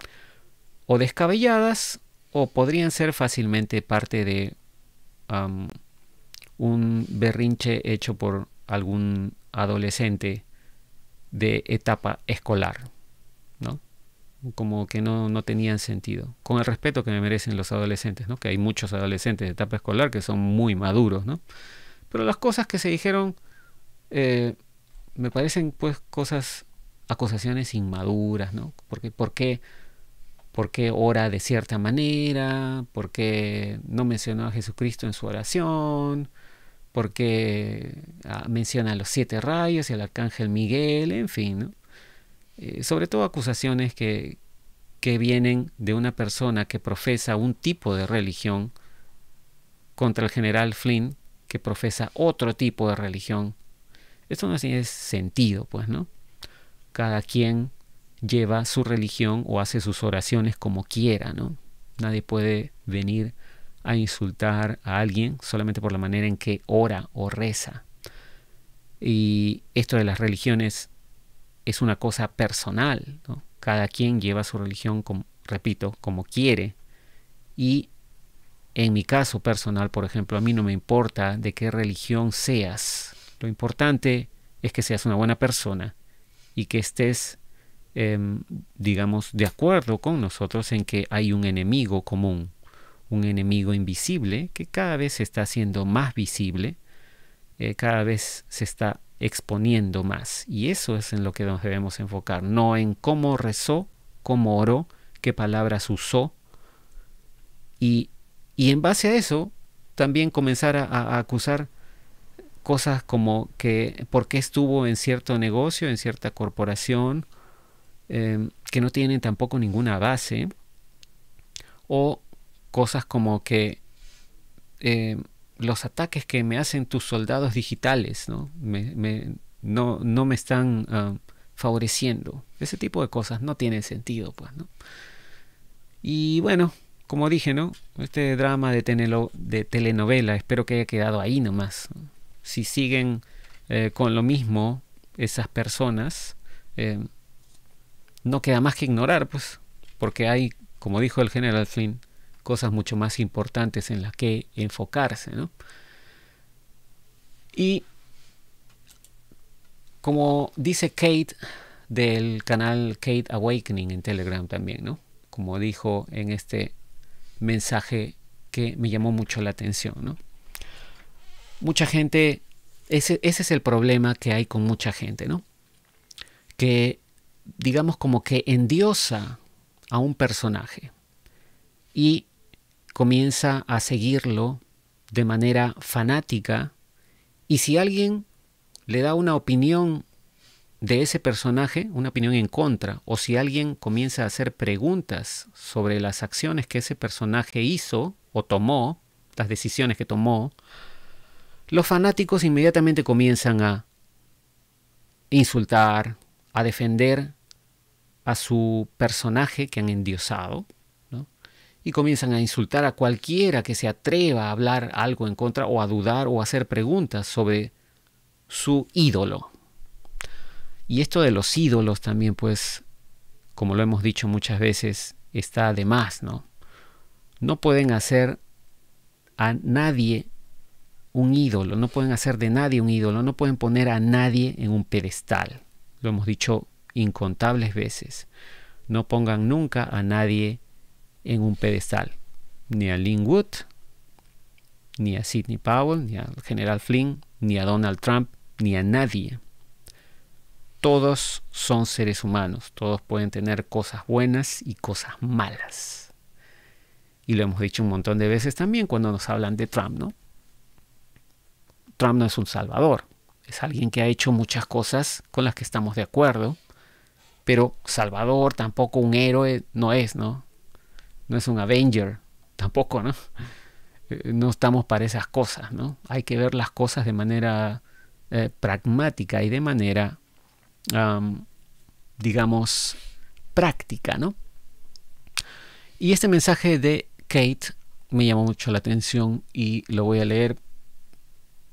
o descabelladas o podrían ser fácilmente parte de un berrinche hecho por algún adolescente de etapa escolar, ¿no? Como que no, tenían sentido, con el respeto que me merecen los adolescentes, ¿no? Que hay muchos adolescentes de etapa escolar que son muy maduros, ¿no? Pero las cosas que se dijeron eh, me parecen pues cosas, acusaciones inmaduras, ¿no? Porque, ¿Por qué por qué ora de cierta manera, por qué no mencionó a Jesucristo en su oración, por qué ah, menciona a los siete rayos y al arcángel Miguel, en fin. ¿no? Eh, sobre todo acusaciones que, que vienen de una persona que profesa un tipo de religión contra el general Flynn, que profesa otro tipo de religión. Esto no tiene sentido, pues, ¿no? Cada quien lleva su religión o hace sus oraciones como quiera, ¿no? Nadie puede venir a insultar a alguien solamente por la manera en que ora o reza. Y esto de las religiones es una cosa personal, ¿no? Cada quien lleva su religión, como, repito, como quiere. Y en mi caso personal, por ejemplo, a mí no me importa de qué religión seas. Lo importante es que seas una buena persona y que estés Em, digamos, de acuerdo con nosotros en que hay un enemigo común, un enemigo invisible que cada vez se está haciendo más visible, eh, cada vez se está exponiendo más. Y eso es en lo que nos debemos enfocar, no en cómo rezó, cómo oró, qué palabras usó. Y, y en base a eso, también comenzar a, acusar cosas como que por qué estuvo en cierto negocio, en cierta corporación, Em, que no tienen tampoco ninguna base, o cosas como que em, los ataques que me hacen tus soldados digitales no me, no, me están favoreciendo. Ese tipo de cosas no tienen sentido, pues, Y bueno, como dije, ¿no? Este drama de, telenovela, espero que haya quedado ahí nomás. Si siguen eh, con lo mismo esas personas, eh, no queda más que ignorar, pues, porque hay, como dijo el general Flynn, cosas mucho más importantes en las que enfocarse, ¿no? Y como dice Kate del canal Kate Awakening en Telegram también, ¿no? Como dijo en este mensaje que me llamó mucho la atención, ¿no? Mucha gente, ese, es el problema que hay con mucha gente, ¿no? Que digamos, como que endiosa a un personaje y comienza a seguirlo de manera fanática y si alguien le da una opinión de ese personaje, una opinión en contra, o si alguien comienza a hacer preguntas sobre las acciones que ese personaje hizo o tomó, las decisiones que tomó, los fanáticos inmediatamente comienzan a insultar, a defender a su personaje que han endiosado y comienzan a insultar a cualquiera que se atreva a hablar algo en contra o a dudar o a hacer preguntas sobre su ídolo. Y esto de los ídolos también, pues, como lo hemos dicho muchas veces, está de más, ¿no? No pueden hacer a nadie un ídolo, no pueden hacer de nadie un ídolo, no pueden poner a nadie en un pedestal. Lo hemos dicho incontables veces. No pongan nunca a nadie en un pedestal, ni a Linwood, ni a Sidney Powell, ni al general Flynn, ni a Donald Trump, ni a nadie. Todos son seres humanos, todos pueden tener cosas buenas y cosas malas. Y lo hemos dicho un montón de veces también cuando nos hablan de Trump, ¿no? Trump no es un salvador, es alguien que ha hecho muchas cosas con las que estamos de acuerdo, pero Salvador tampoco un héroe no es, ¿no? No es un Avenger, tampoco, ¿no? Eh, no estamos para esas cosas, ¿no? Hay que ver las cosas de manera eh, pragmática y de manera, digamos, práctica, ¿no? Y este mensaje de Kate me llamó mucho la atención y lo voy a leer.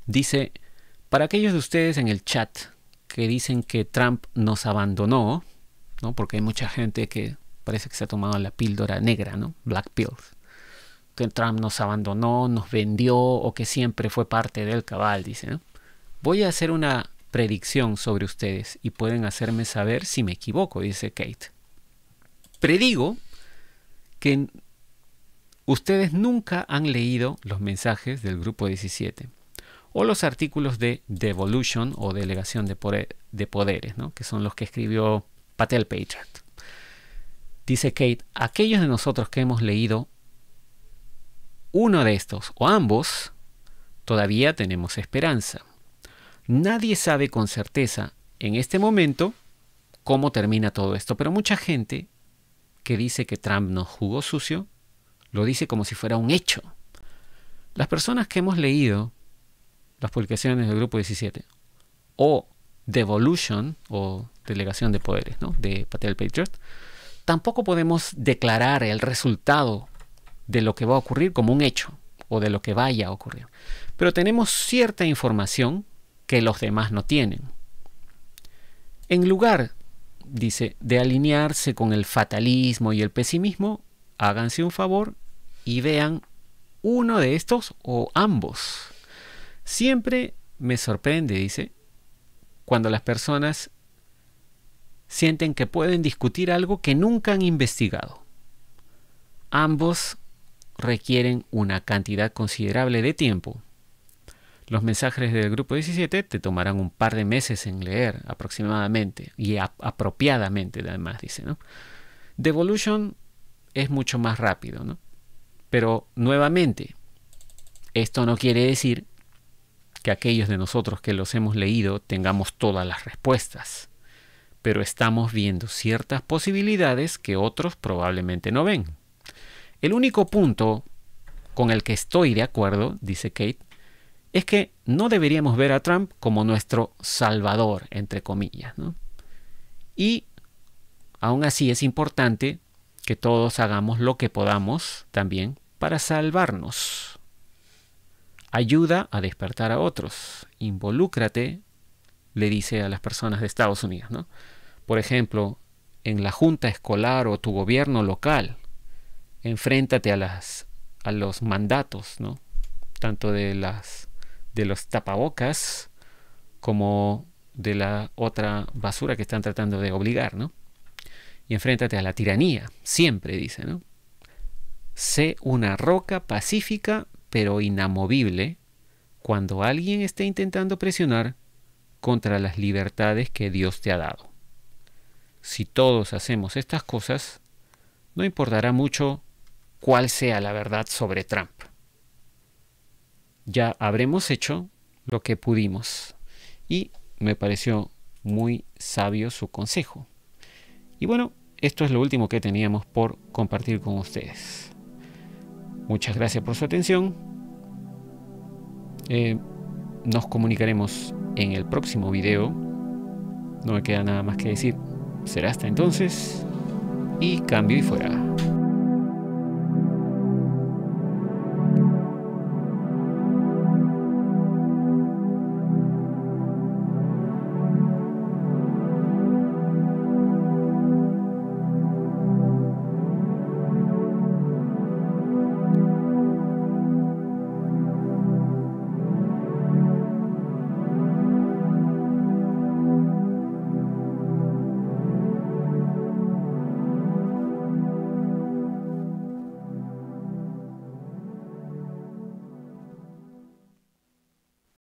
Dice, para aquellos de ustedes en el chat que dicen que Trump nos abandonó, porque hay mucha gente que parece que se ha tomado la píldora negra, ¿no? Black pills. Que Trump nos abandonó, nos vendió o que siempre fue parte del cabal, dice, Voy a hacer una predicción sobre ustedes y pueden hacerme saber si me equivoco, dice Kate. Predigo que ustedes nunca han leído los mensajes del grupo 17 o los artículos de Devolution o Delegación de, Poderes, ¿no? que son los que escribió Patel el Dice Kate, aquellos de nosotros que hemos leído uno de estos o ambos, todavía tenemos esperanza. Nadie sabe con certeza en este momento cómo termina todo esto, pero mucha gente que dice que Trump nos jugó sucio, lo dice como si fuera un hecho. Las personas que hemos leído las publicaciones del Grupo 17 o Devolution o delegación de poderes ¿no? de Patel Patriot, tampoco podemos declarar el resultado de lo que va a ocurrir como un hecho o de lo que vaya a ocurrir. Pero tenemos cierta información que los demás no tienen. En lugar, dice, de alinearse con el fatalismo y el pesimismo, háganse un favor y vean uno de estos o ambos. Siempre me sorprende, dice, cuando las personas sienten que pueden discutir algo que nunca han investigado. Ambos requieren una cantidad considerable de tiempo. Los mensajes del grupo 17 te tomarán un par de meses en leer aproximadamente y apropiadamente además dice, ¿no? Devolution es mucho más rápido, ¿no? Pero nuevamente, esto no quiere decir que aquellos de nosotros que los hemos leído tengamos todas las respuestas pero estamos viendo ciertas posibilidades que otros probablemente no ven. El único punto con el que estoy de acuerdo, dice Kate, es que no deberíamos ver a Trump como nuestro salvador, entre comillas. Y aún así es importante que todos hagamos lo que podamos también para salvarnos. Ayuda a despertar a otros. Involúcrate, le dice a las personas de Estados Unidos. ¿no? por ejemplo, en la junta escolar o tu gobierno local, enfréntate a las a los mandatos, ¿no? Tanto de las de los tapabocas como de la otra basura que están tratando de obligar, ¿no? Y enfréntate a la tiranía, siempre dice, ¿no? Sé una roca pacífica pero inamovible cuando alguien esté intentando presionar contra las libertades que Dios te ha dado. Si todos hacemos estas cosas, no importará mucho cuál sea la verdad sobre Trump. Ya habremos hecho lo que pudimos. Y me pareció muy sabio su consejo. Y bueno, esto es lo último que teníamos por compartir con ustedes. Muchas gracias por su atención. Eh, nos comunicaremos en el próximo video. No me queda nada más que decir. Será hasta entonces y cambio y fuera.